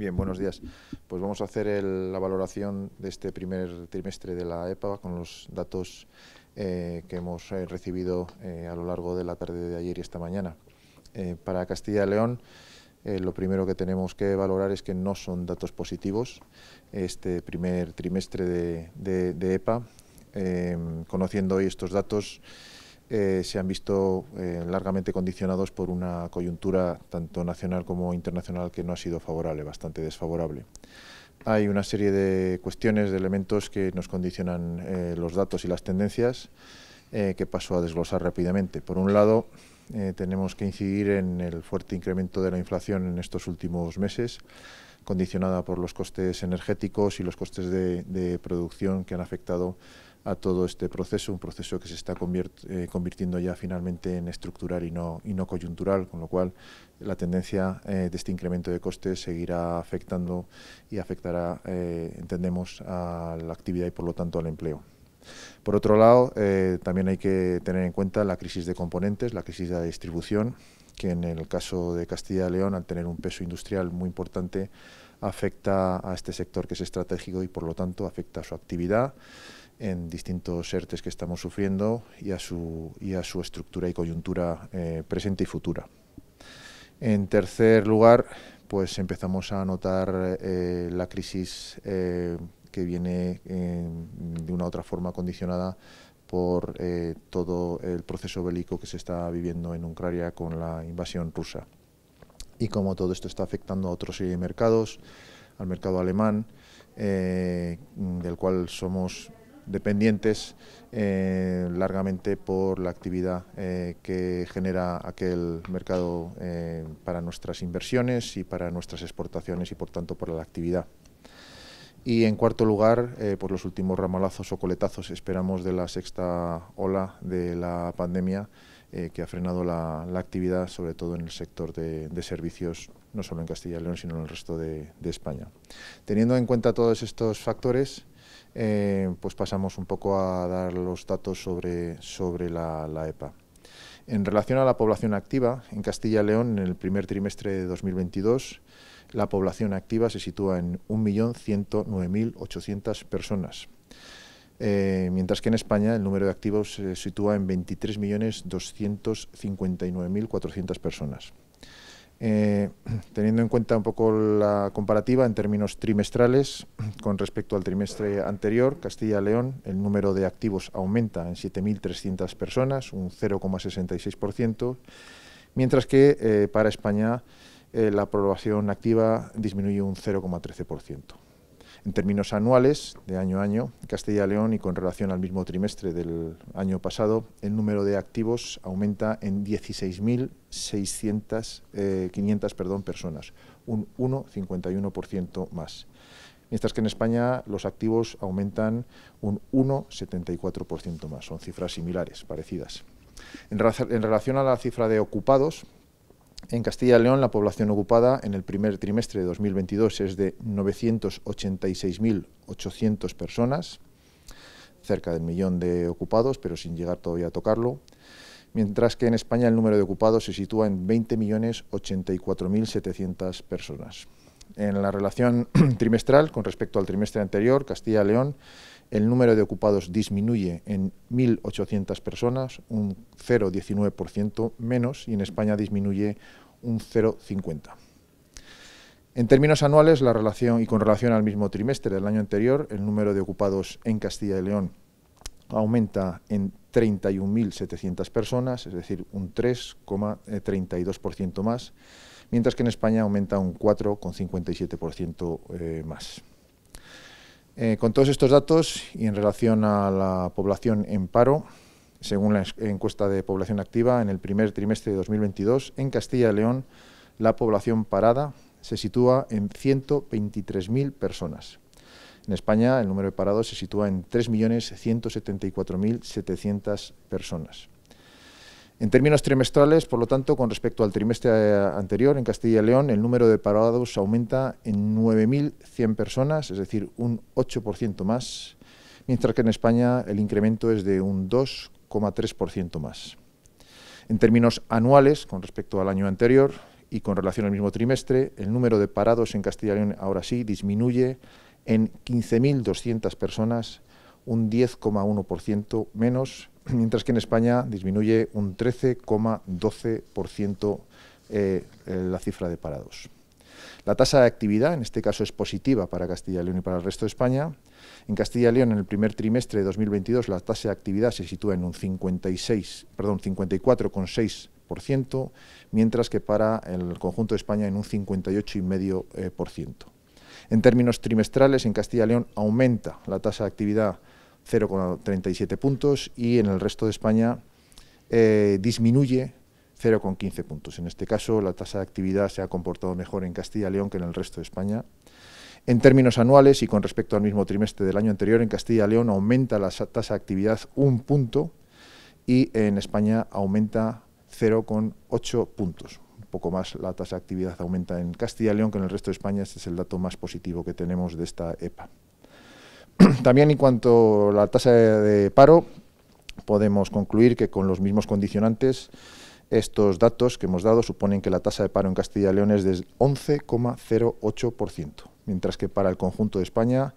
Bien, buenos días. Pues vamos a hacer la valoración de este primer trimestre de la EPA con los datos eh, que hemos eh, recibido eh, a lo largo de la tarde de ayer y esta mañana. para Castilla y León, lo primero que tenemos que valorar es que no son datos positivos este primer trimestre de, de EPA. conociendo hoy estos datos, eh, se han visto eh, largamente condicionados por una coyuntura tanto nacional como internacional que no ha sido favorable, bastante desfavorable. Hay una serie de cuestiones, de elementos que nos condicionan eh, los datos y las tendencias que paso a desglosar rápidamente. Por un lado, tenemos que incidir en el fuerte incremento de la inflación en estos últimos meses, condicionada por los costes energéticos y los costes de producción que han afectado a todo este proceso, un proceso que se está eh, convirtiendo ya finalmente en estructural y no, y no coyuntural, con lo cual la tendencia eh, de este incremento de costes seguirá afectando y afectará, eh, entendemos, a la actividad y por lo tanto al empleo. Por otro lado, también hay que tener en cuenta la crisis de componentes, la crisis de distribución, que en el caso de Castilla y León, al tener un peso industrial muy importante, afecta a este sector que es estratégico y por lo tanto afecta a su actividad en distintos ERTES que estamos sufriendo y a su, a su estructura y coyuntura eh, presente y futura. En tercer lugar, pues empezamos a notar eh, la crisis eh, que viene de una u otra forma condicionada por todo el proceso bélico que se está viviendo en Ucrania con la invasión rusa. Y como todo esto está afectando a otros mercados, al mercado alemán, del cual somos dependientes eh, largamente por la actividad eh, que genera aquel mercado eh, para nuestras inversiones y para nuestras exportaciones y por tanto por la actividad. Y en cuarto lugar, por los últimos ramalazos o coletazos esperamos de la sexta ola de la pandemia eh, que ha frenado la, actividad, sobre todo en el sector de, servicios, no solo en Castilla y León, sino en el resto de, España. Teniendo en cuenta todos estos factores, eh, pues pasamos un poco a dar los datos sobre, sobre la, la EPA. En relación a la población activa, en Castilla y León, en el primer trimestre de 2022, la población activa se sitúa en 1.109.800 personas. Eh, mientras que en España el número de activos se sitúa en 23.259.400 personas. Eh, teniendo en cuenta un poco la comparativa en términos trimestrales con respecto al trimestre anterior, Castilla-León, el número de activos aumenta en 7.300 personas, un 0,66%, mientras que eh, para España la aprobación activa disminuye un 0,13% en términos anuales, de año a año, Castilla y León y con relación al mismo trimestre del año pasado, el número de activos aumenta en 16.500 eh, personas, un 1,51% más. Mientras que en España los activos aumentan un 1,74% más, son cifras similares, parecidas. En, en relación a la cifra de ocupados, en Castilla y León, la población ocupada en el primer trimestre de 2022 es de 986.800 personas, cerca del millón de ocupados, pero sin llegar todavía a tocarlo, mientras que en España el número de ocupados se sitúa en 20.084.700 personas. En la relación trimestral, con respecto al trimestre anterior, Castilla y León el número de ocupados disminuye en 1.800 personas, un 0,19% menos, y en España disminuye un 0,50%. En términos anuales, la relación y con relación al mismo trimestre del año anterior, el número de ocupados en Castilla y León aumenta en 31.700 personas, es decir, un 3,32% más, mientras que en España aumenta un 4,57% eh, más. Eh, con todos estos datos y en relación a la población en paro, según la encuesta de población activa, en el primer trimestre de 2022, en Castilla y León, la población parada se sitúa en 123.000 personas. En España, el número de parados se sitúa en 3.174.700 personas. En términos trimestrales, por lo tanto, con respecto al trimestre eh, anterior, en Castilla y León, el número de parados aumenta en 9.100 personas, es decir, un 8% más, mientras que en España el incremento es de un 2,3% más. En términos anuales, con respecto al año anterior y con relación al mismo trimestre, el número de parados en Castilla y León ahora sí disminuye en 15.200 personas, un 10,1% menos, mientras que en España disminuye un 13,12% eh, eh, la cifra de parados. La tasa de actividad, en este caso, es positiva para Castilla y León y para el resto de España. En Castilla y León, en el primer trimestre de 2022, la tasa de actividad se sitúa en un 54,6%, mientras que para el conjunto de España en un 58,5%. En términos trimestrales, en Castilla León aumenta la tasa de actividad 0,37 puntos y en el resto de España eh, disminuye 0,15 puntos. En este caso, la tasa de actividad se ha comportado mejor en Castilla y León que en el resto de España. En términos anuales y con respecto al mismo trimestre del año anterior, en Castilla y León aumenta la tasa de actividad un punto y en España aumenta 0,8 puntos poco más la tasa de actividad aumenta en Castilla y León que en el resto de España. Este es el dato más positivo que tenemos de esta EPA. También en cuanto a la tasa de paro, podemos concluir que con los mismos condicionantes, estos datos que hemos dado suponen que la tasa de paro en Castilla y León es del 11,08%, mientras que para el conjunto de España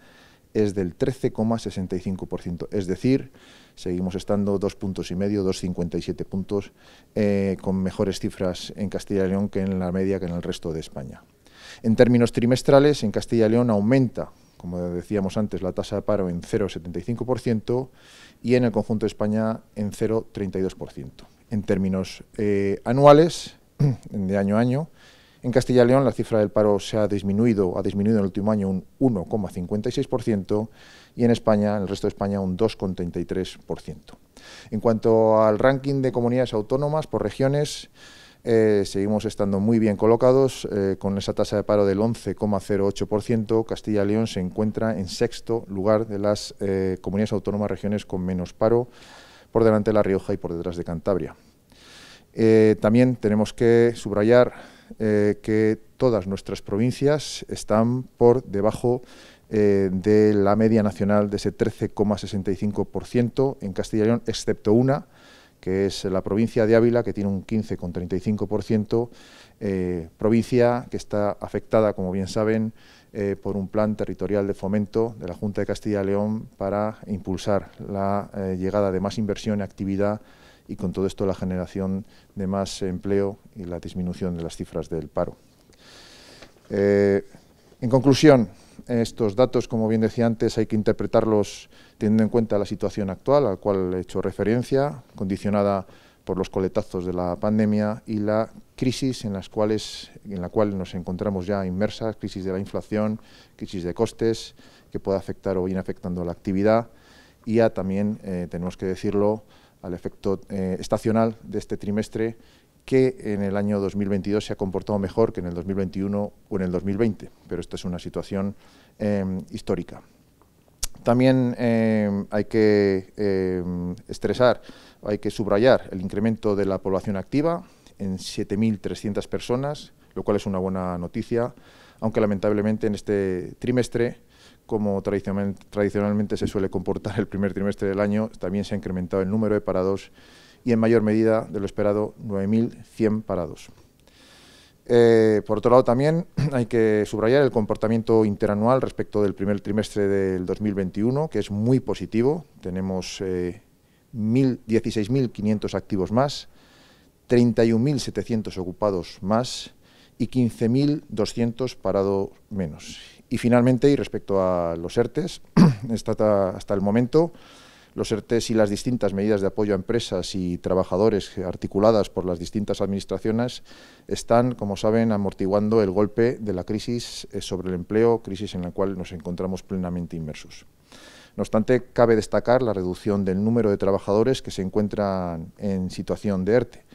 es del 13,65%, es decir, seguimos estando dos puntos y medio, 2,57 puntos, eh, con mejores cifras en Castilla y León que en la media que en el resto de España. En términos trimestrales, en Castilla y León aumenta, como decíamos antes, la tasa de paro en 0,75% y en el conjunto de España en 0,32%. En términos eh, anuales, de año a año, en Castilla y León la cifra del paro se ha disminuido, ha disminuido en el último año un 1,56% y en España, en el resto de España, un 2,33%. En cuanto al ranking de comunidades autónomas por regiones, eh, seguimos estando muy bien colocados, eh, con esa tasa de paro del 11,08%. Castilla y León se encuentra en sexto lugar de las eh, comunidades autónomas regiones con menos paro, por delante de La Rioja y por detrás de Cantabria. también tenemos que subrayar eh, que todas nuestras provincias están por debajo eh, de la media nacional de ese 13,65% en Castilla y León, excepto una, que es la provincia de Ávila, que tiene un 15,35%, eh, provincia que está afectada, como bien saben, por un plan territorial de fomento de la Junta de Castilla y León para impulsar la llegada de más inversión y actividad y con todo esto la generación de más empleo y la disminución de las cifras del paro. Eh, en conclusión, estos datos, como bien decía antes, hay que interpretarlos teniendo en cuenta la situación actual, a la cual he hecho referencia, condicionada por los coletazos de la pandemia y la crisis en, las cuales, en la cual nos encontramos ya inmersas, crisis de la inflación, crisis de costes, que puede afectar o ir afectando la actividad, y ya también, eh, tenemos que decirlo, al efecto eh, estacional de este trimestre que en el año 2022 se ha comportado mejor que en el 2021 o en el 2020, pero esta es una situación em, histórica. También em, hay que em, estresar, hay que subrayar el incremento de la población activa en 7.300 personas, lo cual es una buena noticia, aunque lamentablemente en este trimestre como tradicionalmente se suele comportar el primer trimestre del año, también se ha incrementado el número de parados y en mayor medida de lo esperado 9.100 parados. Eh, por otro lado, también hay que subrayar el comportamiento interanual respecto del primer trimestre del 2021, que es muy positivo. Tenemos 16.500 eh, activos más, 31.700 ocupados más y 15.200 parados menos. Y finalmente, y respecto a los ERTES, hasta el momento los ERTES y las distintas medidas de apoyo a empresas y trabajadores articuladas por las distintas administraciones están, como saben, amortiguando el golpe de la crisis eh, sobre el empleo, crisis en la cual nos encontramos plenamente inmersos. No obstante, cabe destacar la reducción del número de trabajadores que se encuentran en situación de ERTE.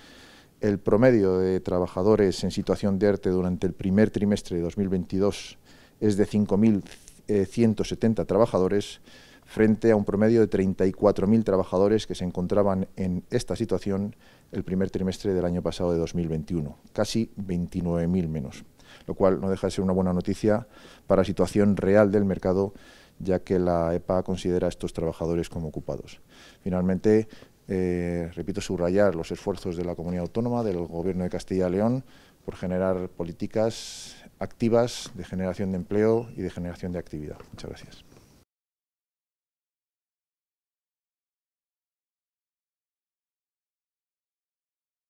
El promedio de trabajadores en situación de ERTE durante el primer trimestre de 2022 es de 5.170 eh, trabajadores frente a un promedio de 34.000 trabajadores que se encontraban en esta situación el primer trimestre del año pasado de 2021, casi 29.000 menos, lo cual no deja de ser una buena noticia para la situación real del mercado, ya que la EPA considera a estos trabajadores como ocupados. Finalmente, eh, repito, subrayar los esfuerzos de la comunidad autónoma, del Gobierno de Castilla y León, por generar políticas activas de generación de empleo y de generación de actividad. Muchas gracias.